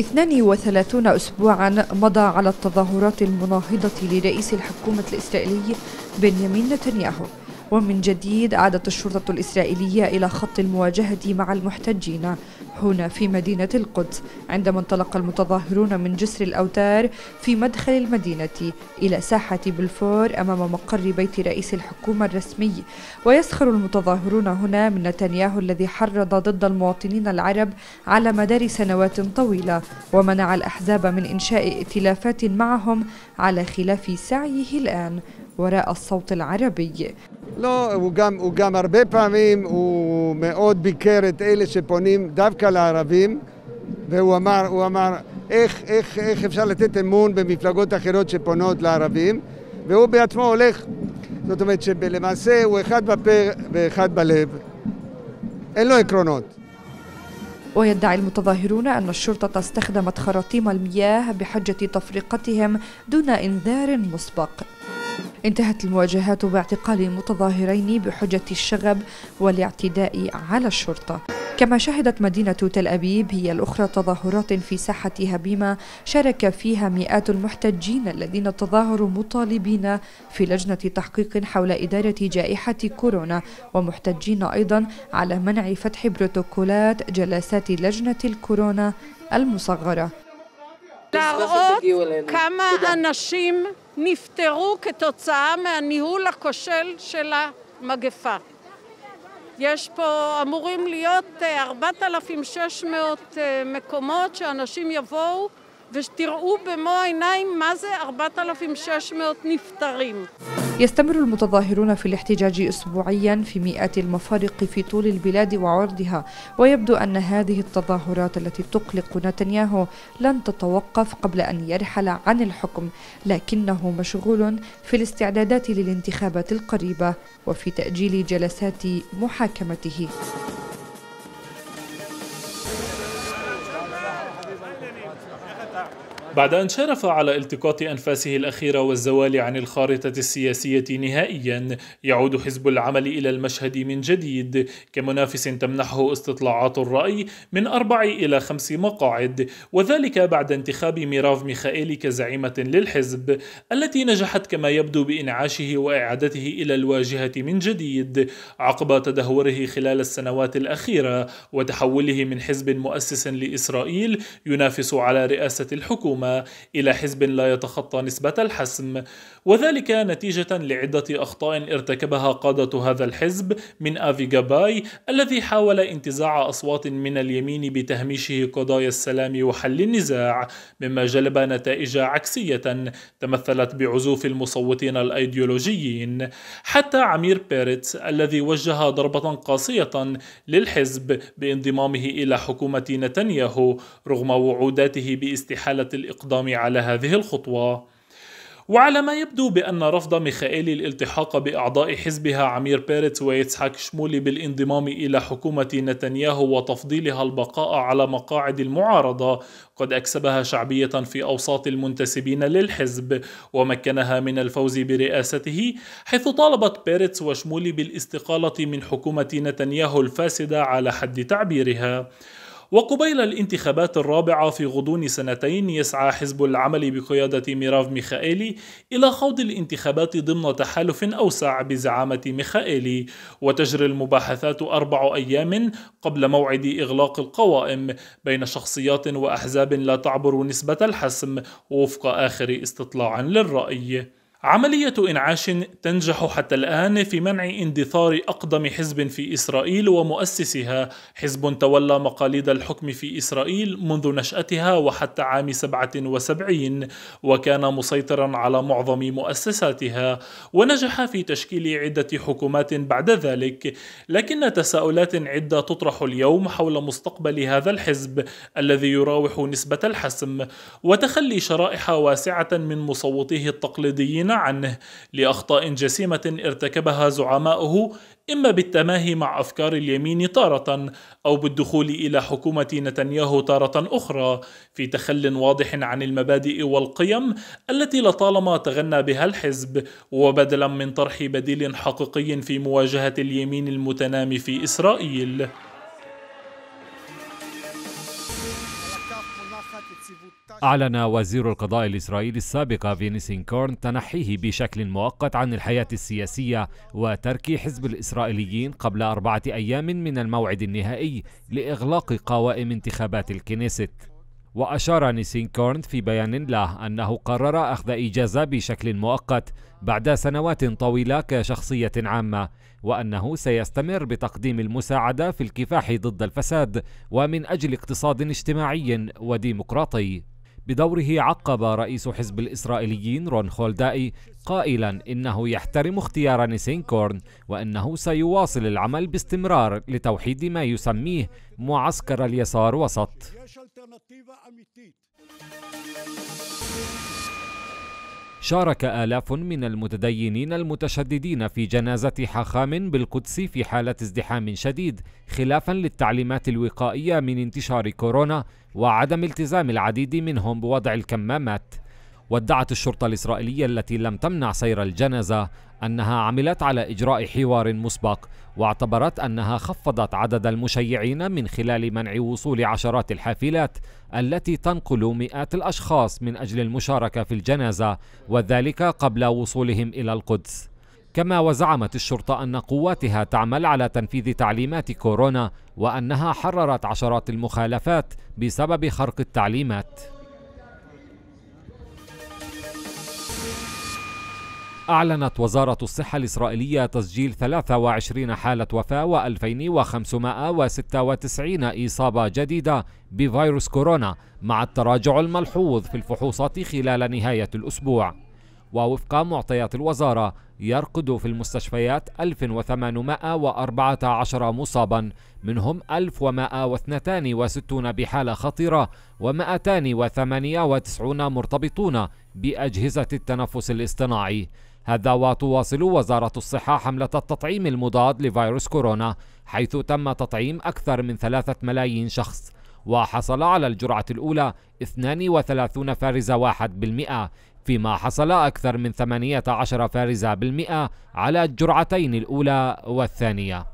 32 أسبوعا مضى على التظاهرات المناهضة لرئيس الحكومة الإسرائيلي بنيامين نتنياهو ومن جديد عادت الشرطة الإسرائيلية إلى خط المواجهة مع المحتجين هنا في مدينة القدس عندما انطلق المتظاهرون من جسر الأوتار في مدخل المدينة إلى ساحة بلفور أمام مقر بيت رئيس الحكومة الرسمي ويسخر المتظاهرون هنا من نتنياهو الذي حرض ضد المواطنين العرب على مدار سنوات طويلة ومنع الأحزاب من إنشاء ائتلافات معهم على خلاف سعيه الآن وراء الصوت العربي לא, הוא גם, הוא גם הרבה פעמים, הוא מאוד ביקר את אלה שפונים דווקא לערבים, והוא אמר, הוא אמר איך, איך, איך אפשר לתת אמון במפלגות אחרות שפונות לערבים, והוא בעצמו הולך, זאת אומרת שלמעשה הוא אחד בפה ואחד בלב, אין לו עקרונות. ويدعي المتظاهرون أن الشرطة استخدمت خراطيم المياه بحجة تفريقتهم دون إنذار مسبق انتهت المواجهات باعتقال متظاهرين بحجة الشغب والاعتداء على الشرطة كما شهدت مدينة تل أبيب هي الأخرى تظاهرات في ساحة هبيمة شارك فيها مئات المحتجين الذين تظاهروا مطالبين في لجنة تحقيق حول إدارة جائحة كورونا ومحتجين أيضا على منع فتح بروتوكولات جلسات لجنة الكورونا المصغرة להראות כמה תודה. אנשים נפטרו כתוצאה מהניהול הכושל של המגפה. יש פה, אמורים להיות 4,600 אה, אה, מקומות שאנשים יבואו ושתראו במו העיניים מה זה 4,600 נפטרים. يستمر المتظاهرون في الاحتجاج أسبوعيا في مئات المفارق في طول البلاد وعرضها ويبدو أن هذه التظاهرات التي تقلق نتنياهو لن تتوقف قبل أن يرحل عن الحكم لكنه مشغول في الاستعدادات للانتخابات القريبة وفي تأجيل جلسات محاكمته بعد أن شرف على التقاط أنفاسه الأخيرة والزوال عن الخارطة السياسية نهائيا يعود حزب العمل إلى المشهد من جديد كمنافس تمنحه استطلاعات الرأي من أربع إلى خمس مقاعد وذلك بعد انتخاب ميراف ميخائيل كزعيمة للحزب التي نجحت كما يبدو بإنعاشه وإعادته إلى الواجهة من جديد عقب تدهوره خلال السنوات الأخيرة وتحوله من حزب مؤسس لإسرائيل ينافس على رئاسة الحكومة إلى حزب لا يتخطى نسبة الحسم وذلك نتيجة لعدة أخطاء ارتكبها قادة هذا الحزب من آفي جاباي الذي حاول انتزاع أصوات من اليمين بتهميشه قضايا السلام وحل النزاع مما جلب نتائج عكسية تمثلت بعزوف المصوتين الأيديولوجيين حتى عمير بيرتس الذي وجه ضربة قاسية للحزب بانضمامه إلى حكومة نتنياهو رغم وعوداته باستحالة الإقدام على هذه الخطوة وعلى ما يبدو بأن رفض ميخائيلي الالتحاق بأعضاء حزبها عمير بيرتس ويتسحاك شمولي بالانضمام إلى حكومة نتنياهو وتفضيلها البقاء على مقاعد المعارضة قد أكسبها شعبية في أوساط المنتسبين للحزب ومكنها من الفوز برئاسته حيث طالبت بيرتس وشمولي بالاستقالة من حكومة نتنياهو الفاسدة على حد تعبيرها وقبيل الانتخابات الرابعة في غضون سنتين يسعى حزب العمل بقيادة ميراف ميخائيلي إلى خوض الانتخابات ضمن تحالف أوسع بزعامة ميخائيلي وتجري المباحثات أربع أيام قبل موعد إغلاق القوائم بين شخصيات وأحزاب لا تعبر نسبة الحسم وفق آخر استطلاع للرأي عملية إنعاش تنجح حتى الآن في منع اندثار أقدم حزب في إسرائيل ومؤسسها حزب تولى مقاليد الحكم في إسرائيل منذ نشأتها وحتى عام 77 وكان مسيطرا على معظم مؤسساتها ونجح في تشكيل عدة حكومات بعد ذلك لكن تساؤلات عدة تطرح اليوم حول مستقبل هذا الحزب الذي يراوح نسبة الحسم وتخلي شرائح واسعة من مصوتيه التقليديين الامتناع عنه لاخطاء جسيمه ارتكبها زعماؤه اما بالتماهي مع افكار اليمين تاره او بالدخول الى حكومه نتنياهو تاره اخرى في تخل واضح عن المبادئ والقيم التي لطالما تغنى بها الحزب وبدلا من طرح بديل حقيقي في مواجهه اليمين المتنامي في اسرائيل أعلن وزير القضاء الإسرائيلي السابق فينيسين كورن تنحيه بشكل مؤقت عن الحياة السياسية وترك حزب الإسرائيليين قبل أربعة أيام من الموعد النهائي لإغلاق قوائم انتخابات الكنيست وأشار نيسين كورن في بيان له أنه قرر أخذ إجازة بشكل مؤقت بعد سنوات طويلة كشخصية عامة وأنه سيستمر بتقديم المساعدة في الكفاح ضد الفساد ومن أجل اقتصاد اجتماعي وديمقراطي بدوره عقب رئيس حزب الإسرائيليين رون خولدائي قائلا إنه يحترم اختيار نيسينكورن وأنه سيواصل العمل باستمرار لتوحيد ما يسميه معسكر اليسار وسط شارك آلاف من المتدينين المتشددين في جنازة حخام بالقدس في حالة ازدحام شديد خلافا للتعليمات الوقائية من انتشار كورونا وعدم التزام العديد منهم بوضع الكمامات وادعت الشرطة الإسرائيلية التي لم تمنع سير الجنازة أنها عملت على إجراء حوار مسبق واعتبرت أنها خفضت عدد المشيعين من خلال منع وصول عشرات الحافلات التي تنقل مئات الأشخاص من أجل المشاركة في الجنازة وذلك قبل وصولهم إلى القدس كما وزعمت الشرطة أن قواتها تعمل على تنفيذ تعليمات كورونا وأنها حررت عشرات المخالفات بسبب خرق التعليمات أعلنت وزارة الصحة الإسرائيلية تسجيل 23 حالة وفاة و2596 إصابة جديدة بفيروس كورونا مع التراجع الملحوظ في الفحوصات خلال نهاية الأسبوع ووفق معطيات الوزارة يرقد في المستشفيات 1814 مصابا منهم 1162 بحالة خطيرة و298 مرتبطون بأجهزة التنفس الاصطناعي هذا وتواصل وزارة الصحة حملة التطعيم المضاد لفيروس كورونا حيث تم تطعيم أكثر من ثلاثة ملايين شخص وحصل على الجرعة الأولى 32 فارزة 1% فيما حصل أكثر من 18 فارزة بالمئة على الجرعتين الأولى والثانية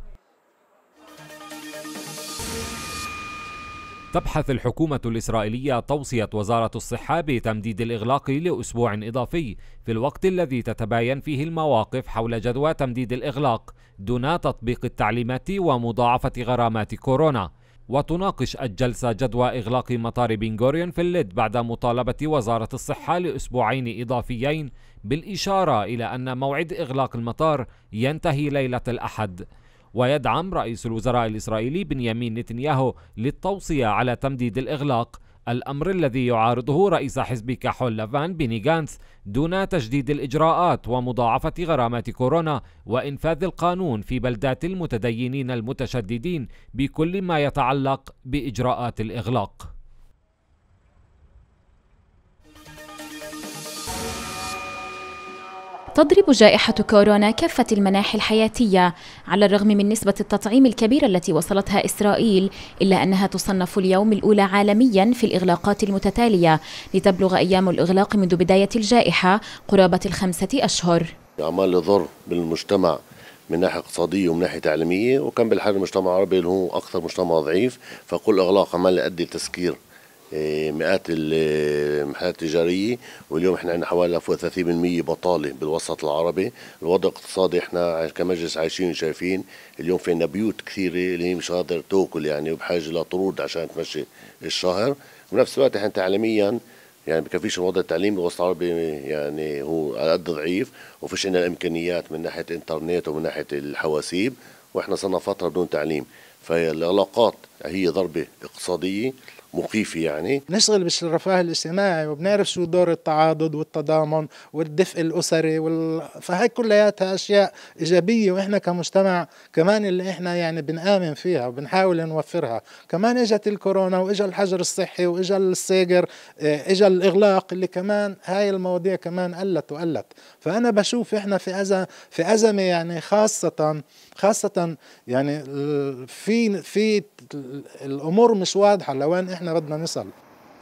تبحث الحكومة الإسرائيلية توصية وزارة الصحة بتمديد الإغلاق لأسبوع إضافي في الوقت الذي تتباين فيه المواقف حول جدوى تمديد الإغلاق دون تطبيق التعليمات ومضاعفة غرامات كورونا وتناقش الجلسة جدوى إغلاق مطار بنغوريون في اللد بعد مطالبة وزارة الصحة لأسبوعين إضافيين بالإشارة إلى أن موعد إغلاق المطار ينتهي ليلة الأحد ويدعم رئيس الوزراء الإسرائيلي بنيامين نتنياهو للتوصية على تمديد الإغلاق الأمر الذي يعارضه رئيس حزب كحول لافان بيني جانس دون تجديد الإجراءات ومضاعفة غرامات كورونا وإنفاذ القانون في بلدات المتدينين المتشددين بكل ما يتعلق بإجراءات الإغلاق تضرب جائحة كورونا كافة المناحي الحياتية على الرغم من نسبة التطعيم الكبيرة التي وصلتها إسرائيل إلا أنها تصنف اليوم الأولى عالميا في الإغلاقات المتتالية لتبلغ أيام الإغلاق منذ بداية الجائحة قرابة الخمسة أشهر عمال يضر بالمجتمع من ناحيه اقتصاديه ومن ناحيه تعليميه وكان بالحال المجتمع العربي اللي هو اكثر مجتمع ضعيف فكل اغلاق عمال يؤدي تسكير آه، مئات آه، المحلات التجاريه واليوم احنا عندنا حوالي فوق 30% بطاله بالوسط العربي، الوضع الاقتصادي احنا كمجلس عايشين وشايفين اليوم في عندنا بيوت كثيره اللي هي مش قادر تاكل يعني وبحاجه لطرود عشان تمشي الشهر، بنفس الوقت احنا تعليميا يعني بكفيش الوضع التعليمي بالوسط العربي يعني هو على قد ضعيف وفيش عندنا الامكانيات من ناحيه انترنت ومن ناحيه الحواسيب واحنا صرنا فتره بدون تعليم فالعلاقات هي ضربه اقتصاديه مخيفة يعني نشتغل بالرفاه الاجتماعي وبنعرف شو دور التعاضد والتضامن والدفء الأسري وال... فهي كلياتها أشياء إيجابية وإحنا كمجتمع كمان اللي إحنا يعني بنآمن فيها وبنحاول نوفرها كمان إجت الكورونا وإجا الحجر الصحي وإجا السيجر آه، إجا الإغلاق اللي كمان هاي المواضيع كمان قلت وقلت فأنا بشوف إحنا في أزمة في أزمة يعني خاصة خاصة يعني في في الأمور مش واضحة لوين إحنا احنا ردنا نصل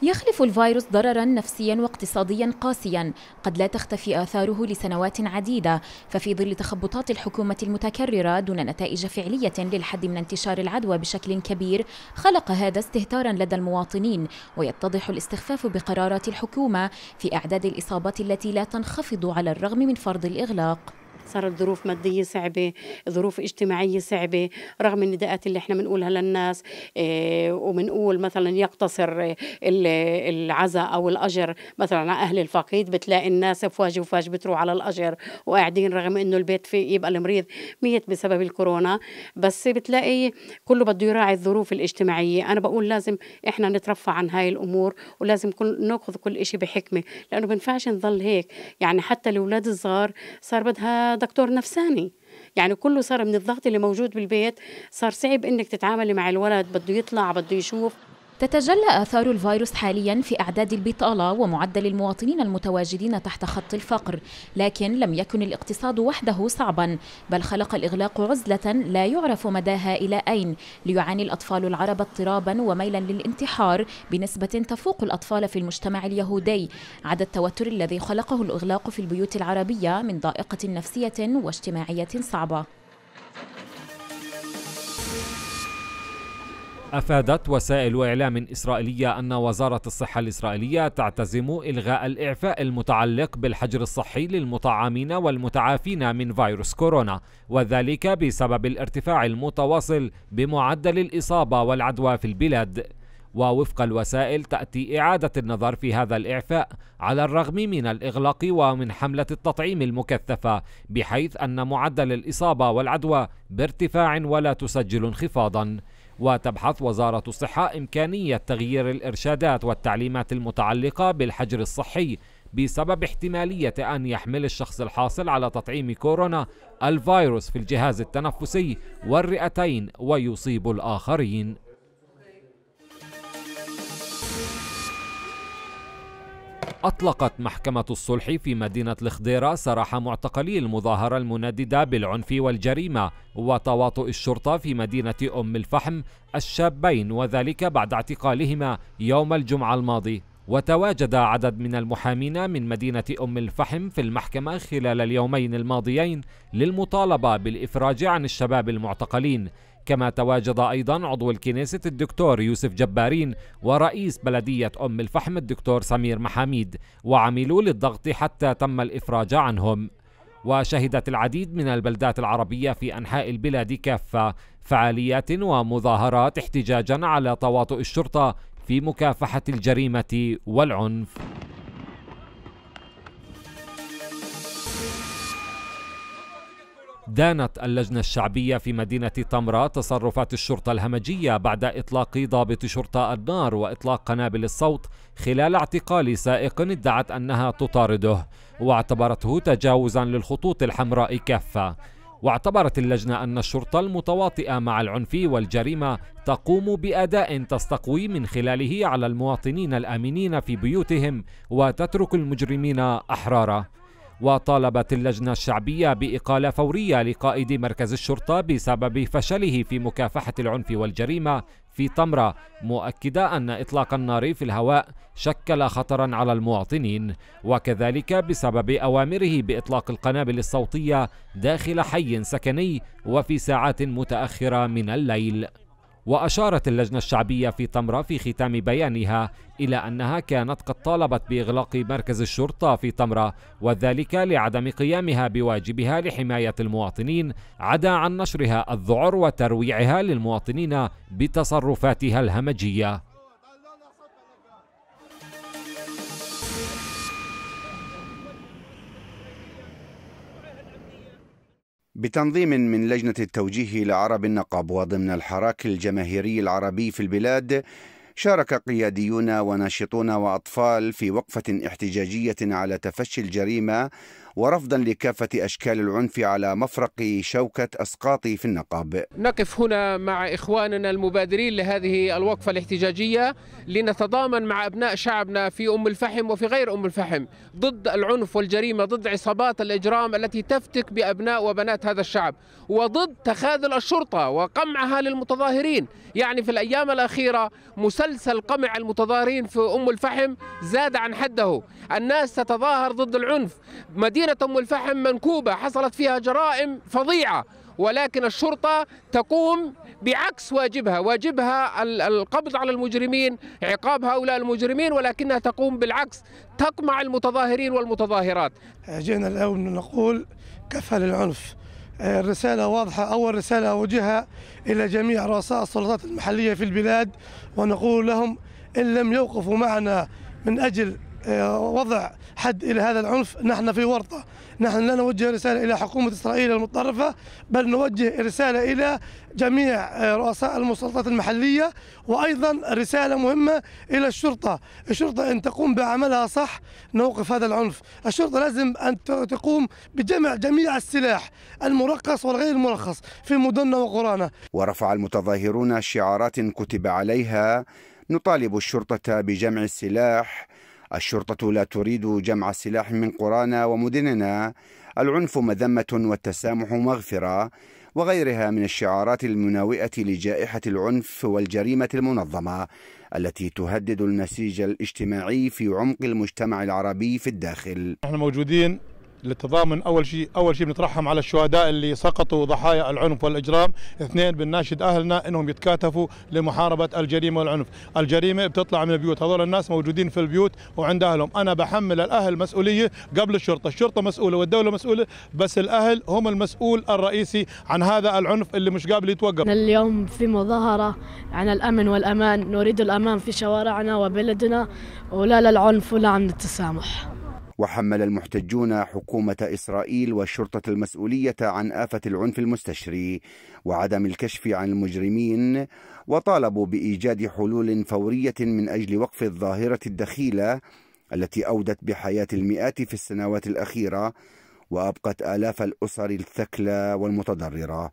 يخلف الفيروس ضررا نفسيا واقتصاديا قاسيا قد لا تختفي آثاره لسنوات عديدة ففي ظل تخبطات الحكومة المتكررة دون نتائج فعلية للحد من انتشار العدوى بشكل كبير خلق هذا استهتارا لدى المواطنين ويتضح الاستخفاف بقرارات الحكومة في أعداد الإصابات التي لا تنخفض على الرغم من فرض الإغلاق صارت ظروف مادية صعبة ظروف اجتماعية صعبة رغم النداءات اللي احنا بنقولها للناس آه، وبنقول مثلا يقتصر العزاء أو الأجر مثلا على أهل الفقيد بتلاقي الناس فواج وفاج بتروح على الأجر وقاعدين رغم إنه البيت في يبقى المريض ميت بسبب الكورونا بس بتلاقي كله بده يراعي الظروف الاجتماعية أنا بقول لازم احنا نترفع عن هاي الأمور ولازم كل ناخذ كل شيء بحكمة لأنه بنفعش نضل هيك يعني حتى الأولاد الصغار صار بدها دكتور نفساني يعني كله صار من الضغط اللي موجود بالبيت صار صعب انك تتعاملي مع الولد بده يطلع بده يشوف تتجلى آثار الفيروس حاليا في أعداد البطالة ومعدل المواطنين المتواجدين تحت خط الفقر، لكن لم يكن الاقتصاد وحده صعبا، بل خلق الإغلاق عزلة لا يعرف مداها إلى أين، ليعاني الأطفال العرب اضطرابا وميلا للانتحار بنسبة تفوق الأطفال في المجتمع اليهودي، عدا التوتر الذي خلقه الإغلاق في البيوت العربية من ضائقة نفسية واجتماعية صعبة. أفادت وسائل إعلام إسرائيلية أن وزارة الصحة الإسرائيلية تعتزم إلغاء الإعفاء المتعلق بالحجر الصحي للمطعمين والمتعافين من فيروس كورونا وذلك بسبب الارتفاع المتواصل بمعدل الإصابة والعدوى في البلاد ووفق الوسائل تأتي إعادة النظر في هذا الإعفاء على الرغم من الإغلاق ومن حملة التطعيم المكثفة بحيث أن معدل الإصابة والعدوى بارتفاع ولا تسجل انخفاضاً وتبحث وزارة الصحة إمكانية تغيير الإرشادات والتعليمات المتعلقة بالحجر الصحي بسبب احتمالية أن يحمل الشخص الحاصل على تطعيم كورونا الفيروس في الجهاز التنفسي والرئتين ويصيب الآخرين أطلقت محكمة الصلح في مدينة الخضيرة سراح معتقلي المظاهرة المنددة بالعنف والجريمة وتواطؤ الشرطة في مدينة أم الفحم الشابين وذلك بعد اعتقالهما يوم الجمعة الماضي وتواجد عدد من المحامين من مدينة أم الفحم في المحكمة خلال اليومين الماضيين للمطالبة بالإفراج عن الشباب المعتقلين كما تواجد أيضا عضو الكنيسة الدكتور يوسف جبارين ورئيس بلدية أم الفحم الدكتور سمير محاميد وعملوا للضغط حتى تم الإفراج عنهم وشهدت العديد من البلدات العربية في أنحاء البلاد كافة فعاليات ومظاهرات احتجاجا على تواطؤ الشرطة في مكافحة الجريمة والعنف دانت اللجنة الشعبية في مدينة طمرة تصرفات الشرطة الهمجية بعد إطلاق ضابط شرطة النار وإطلاق قنابل الصوت خلال اعتقال سائق ادعت أنها تطارده واعتبرته تجاوزا للخطوط الحمراء كافة واعتبرت اللجنة أن الشرطة المتواطئة مع العنف والجريمة تقوم بأداء تستقوي من خلاله على المواطنين الآمنين في بيوتهم وتترك المجرمين أحرارا وطالبت اللجنة الشعبية بإقالة فورية لقائد مركز الشرطة بسبب فشله في مكافحة العنف والجريمة في طمرة مؤكدة أن إطلاق النار في الهواء شكل خطرا على المواطنين وكذلك بسبب أوامره بإطلاق القنابل الصوتية داخل حي سكني وفي ساعات متأخرة من الليل وأشارت اللجنة الشعبية في طمرة في ختام بيانها إلى أنها كانت قد طالبت بإغلاق مركز الشرطة في طمرة وذلك لعدم قيامها بواجبها لحماية المواطنين عدا عن نشرها الذعر وترويعها للمواطنين بتصرفاتها الهمجية بتنظيم من لجنة التوجيه لعرب النقب وضمن الحراك الجماهيري العربي في البلاد شارك قياديون وناشطون وأطفال في وقفة احتجاجية على تفشي الجريمة ورفضا لكافة أشكال العنف على مفرق شوكة أسقاطي في النقاب نقف هنا مع إخواننا المبادرين لهذه الوقفة الاحتجاجية لنتضامن مع أبناء شعبنا في أم الفحم وفي غير أم الفحم ضد العنف والجريمة ضد عصابات الإجرام التي تفتك بأبناء وبنات هذا الشعب وضد تخاذل الشرطة وقمعها للمتظاهرين يعني في الأيام الأخيرة مسلسل قمع المتظاهرين في أم الفحم زاد عن حده الناس تتظاهر ضد العنف مدينة مدينة أم الفحم منكوبة حصلت فيها جرائم فظيعة ولكن الشرطة تقوم بعكس واجبها واجبها القبض على المجرمين عقاب هؤلاء المجرمين ولكنها تقوم بالعكس تقمع المتظاهرين والمتظاهرات جئنا الآن نقول كفى للعنف الرسالة واضحة أول رسالة أوجهها إلى جميع رؤساء السلطات المحلية في البلاد ونقول لهم إن لم يوقفوا معنا من أجل آه، وضع حد الى هذا العنف نحن في ورطه، نحن لا نوجه رساله الى حكومه اسرائيل المتطرفه بل نوجه رساله الى جميع آه، رؤساء المسلطات المحليه وايضا رساله مهمه الى الشرطه، الشرطه ان تقوم بعملها صح نوقف هذا العنف، الشرطه لازم ان تقوم بجمع جميع السلاح المرخص والغير المرخص في مدننا وقرانا. ورفع المتظاهرون شعارات كتب عليها نطالب الشرطه بجمع السلاح الشرطة لا تريد جمع السلاح من قرانا ومدننا العنف مذمة والتسامح مغفرة وغيرها من الشعارات المناوئة لجائحة العنف والجريمة المنظمة التي تهدد النسيج الاجتماعي في عمق المجتمع العربي في الداخل نحن موجودين للتضامن اول شيء اول شيء بنترحم على الشهداء اللي سقطوا ضحايا العنف والاجرام، اثنين بنناشد اهلنا انهم يتكاتفوا لمحاربه الجريمه والعنف، الجريمه بتطلع من البيوت، هذول الناس موجودين في البيوت وعند اهلهم، انا بحمل الاهل مسؤوليه قبل الشرطه، الشرطه مسؤوله والدوله مسؤوله، بس الاهل هم المسؤول الرئيسي عن هذا العنف اللي مش قابل يتوقف. اليوم في مظاهره عن الامن والامان، نريد الامان في شوارعنا وبلدنا ولا للعنف ولا عن التسامح. وحمل المحتجون حكومة إسرائيل والشرطة المسؤولية عن آفة العنف المستشري وعدم الكشف عن المجرمين وطالبوا بإيجاد حلول فورية من أجل وقف الظاهرة الدخيلة التي أودت بحياة المئات في السنوات الأخيرة وأبقت آلاف الأسر الثكلى والمتضررة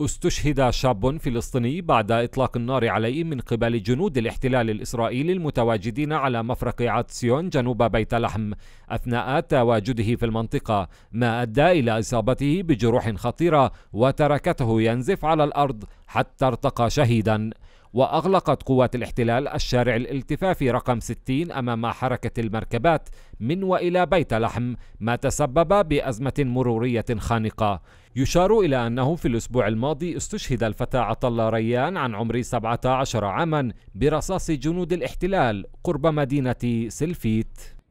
استشهد شاب فلسطيني بعد إطلاق النار عليه من قبل جنود الاحتلال الإسرائيلي المتواجدين على مفرق عاتسيون جنوب بيت لحم أثناء تواجده في المنطقة ما أدى إلى إصابته بجروح خطيرة وتركته ينزف على الأرض حتى ارتقى شهيداً وأغلقت قوات الاحتلال الشارع الالتفافي رقم 60 أمام حركة المركبات من وإلى بيت لحم ما تسبب بأزمة مرورية خانقة يشار إلى أنه في الأسبوع الماضي استشهد الفتى عطل ريان عن عمر 17 عاما برصاص جنود الاحتلال قرب مدينة سلفيت